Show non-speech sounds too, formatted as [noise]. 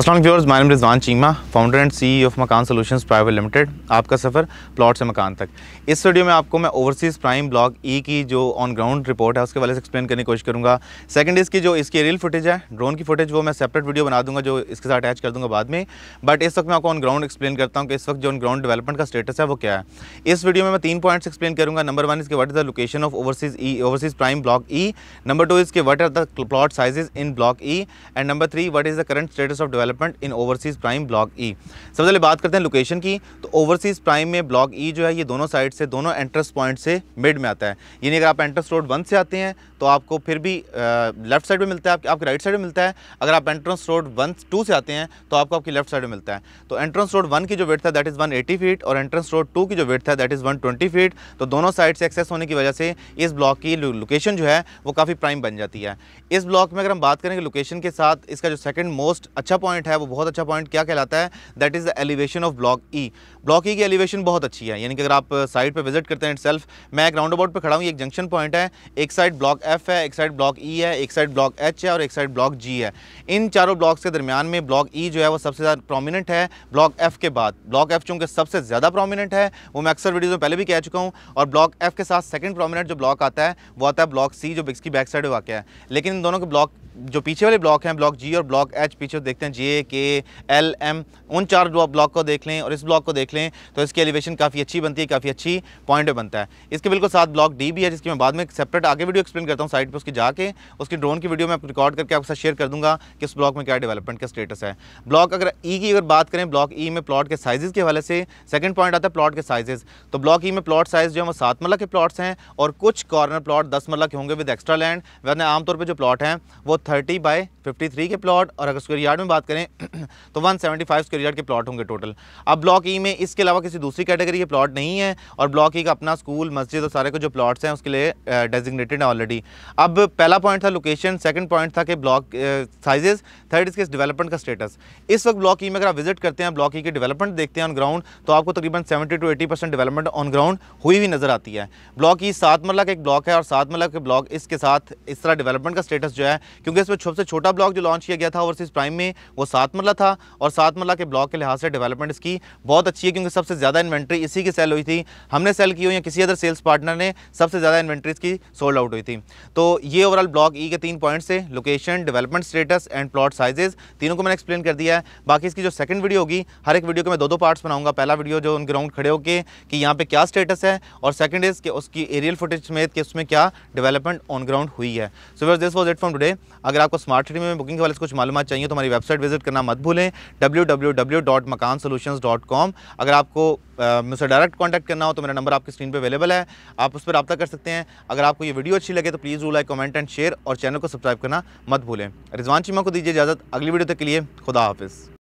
असल viewers my Rizwan Cheema founder and C of Makaan solutions private limited आपका सफ़र प्लॉट से मकान तक इस वीडियो में आपको मैं ओवरसीज़ प्राइम ब्लॉक ई की जो ऑन ग्राउंड रिपोर्ट है उसके वाले से एक्सप्लेन करने की कोशिश करूंगा सेकंड इसकी जो इसकी रियल फुटेज है ड्रोन की फुटेज वो मैं सेपरेट वीडियो बना दूंगा जो इसके साथ अटैच कर दूंगा बाद में बट इस वक्त मैं आपको ऑन ग्राउंड एक्सप्लेन करता हूँ कि इस वक्त जो ऑन ग्राउंड डेवलपमेंट का स्टेटस है वो क्या है इस वीडियो में मैं तीन पॉइंट्स एक्सप्लेन करूँगा नंबर वन इसके what is the location of overseas E overseas prime block E number two इसके what are the plot size in block E and number three what is the current status of develop development in overseas prime block E सबसे पहले बात करते हैं location की तो overseas prime में block E e जो है ये दोनों साइड से दोनों एंट्रेंस पॉइंट से मिड में आता है यानी अगर आप एंट्रेंस रोड वन से आते हैं तो आपको फिर भी लेफ्ट साइड में मिलता है आपके आपके राइट साइड में मिलता है अगर आप एंट्रेंस रोड वन टू से आते हैं तो आपको आपकी लेफ्ट साइड में मिलता है तो एंट्रेंस रोड वन की जो वेट था that is one eighty feet और एंट्रेंस रोड टू की जो वेट था that is one twenty feet तो दोनों साइड से एक्सेस होने की वजह से इस ब्लॉक की लोकेशन जो है वो काफ़ी प्राइम बन जाती है इस ब्लॉक में अगर हम बात करेंगे लोकेशन के साथ इसका जो सेकेंड मोस्ट अच्छा पॉइंट पॉइंट है वो बहुत अच्छा पॉइंट क्या कहलाता है that is the elevation of block E block E की एलिवेशन बहुत अच्छी है यानी कि अगर आप साइड पर विजिट करते हैं इट मैं एक राउंड अबाउट पर खड़ा हूँ एक जंक्शन पॉइंट है एक साइड ब्लॉक एफ है एक साइड ब्लॉक ई है एक साइड ब्लॉक एच है और एक साइड ब्लॉक जी है इन चारों ब्लॉक्स के दरमियान में ब्लॉक ई e जो है वो सबसे ज़्यादा प्रोमिनेंट है ब्लॉक एफ के बाद ब्लॉक एफ चूँकि सबसे ज़्यादा प्रोमिनेंट है वो मैं अक्सर वीडियोज़ में पहले भी कह चुका हूँ और ब्लॉक एफ के साथ सेकंड प्रोमिनेंट जो ब्लॉक आता है वो आता है ब्लॉक सी जो बिक्स की बैक साइड वाक्य है लेकिन इन दोनों के ब्लॉक जो पीछे वाले ब्लॉक हैं ब्लॉक जी और ब्लॉक एच पीछे देखते हैं जे के एल एम उन चार ब्लॉक को देख लें और इस ब्लॉक को देख लें तो इसकी एलिवेशन काफ़ी अच्छी बनती है काफ़ी अच्छी पॉइंट बनता है इसके बिल्कुल साथ ब्लॉक डी भी है जिसकी मैं बाद में सेपरेट आगे वीडियो एक्सप्लेन करता हूँ साइड पर उसकी जाके उसकी ड्रोन की वीडियो मैं रिकॉर्ड करके आपके साथ शेयर कर दूँगा कि उस ब्लॉक में क्या डेवलपमेंट का स्टेटस है ब्लॉक अगर ई e की अगर बात करें ब्लॉक ई e में प्लॉट के साइजेज़ के हवाले से सेकेंड पॉइंट आता है प्लॉट के साइजेज़ तो ब्लॉक ई e में प्लॉट साइज़ जो है वो सात मल्ला के प्लॉट्स हैं और कुछ कॉर्नर प्लॉट दस मल्ला के होंगे विद एक्स्ट्रा लैंड वरना आमतौर पर जो प्लॉट हैं वो थर्टी बाई फिफ्टी थ्री के प्लॉट और अगर स्क्वेयर यार्ड में बात करें [clears throat] तो one seventy five square yard के प्लॉट होंगे टोटल अब ब्लॉक ई e में इसके अलावा किसी दूसरी कैटेगरी के प्लॉट नहीं है और ब्लॉक ई e का अपना स्कूल मस्जिद और सारे को जो प्लॉट्स हैं उसके लिए डेजिग्नेटेड है ऑलरेडी अब पहला पॉइंट था लोकेशन सेकेंड पॉइंट था कि ब्लॉक साइजेस थर्ड इसके डेवलपमेंट का स्टेटस इस वक्त ब्लॉक ई e में अगर आप विजिट करते हैं ब्लॉक ई की डेवलपमेंट देखते हैं ऑन ग्राउंड तो आपको तकरीबन seventy two eighty percent development on ground हुई हुई नजर आती है ब्लॉक ई सात मरला का एक ब्लॉक है और सात मरला के ब्लॉक इसके साथ इस तरह डेवलपमेंट का स्टेटस जो है क्योंकि इसमें सबसे छोटा ब्लॉक जो लॉन्च किया गया था ओवरसीज़ प्राइम में वो सात मरला था और सात मरला के ब्लॉक के लिहाज से डेवलपमेंट इसकी बहुत अच्छी है क्योंकि सबसे ज़्यादा इन्वेंट्री इसी की सेल हुई थी हमने सेल की हुई या किसी अदर सेल्स पार्टनर ने सबसे ज़्यादा इन्वेंट्री इसकी सोल्ड आउट हुई थी तो ये ओवरऑल ब्लॉक ई के तीन पॉइंट से location development status and plot sizes तीनों को मैंने एक्सप्लेन कर दिया है बाकी इसकी जो सेकंड वीडियो होगी हर एक वीडियो के मैं दो दो पार्ट्स बनाऊंगा पहला वीडियो जो उन ग्राउंड खड़े होकर कि यहाँ पे क्या स्टेटस है और सेकंड इज कि उसकी एरियल फुटेज समेत कि उसमें क्या डेवलपमेंट ऑन ग्राउंड हुई है so this was it from today अगर आपको स्मार्ट सिटी में बुकिंग के वाले से कुछ मालूम चाहिए तो हमारी वेबसाइट विजिट करना मत भूलें डब्ल्यू अगर आपको मुझसे डायरेक्ट कॉन्टैक्ट करना हो तो मेरा नंबर आपकी स्क्रीन पर अवेलेबल है आप उस पर रब्ता कर सकते हैं अगर आपको ये वीडियो अच्छी लगे तो please do like comment and share और चैनल को सब्सक्राइब करना मत भूलें रिजवान चीमा को दीजिए इजाज़त अगली वीडियो तक के लिए खुदा हाफिज़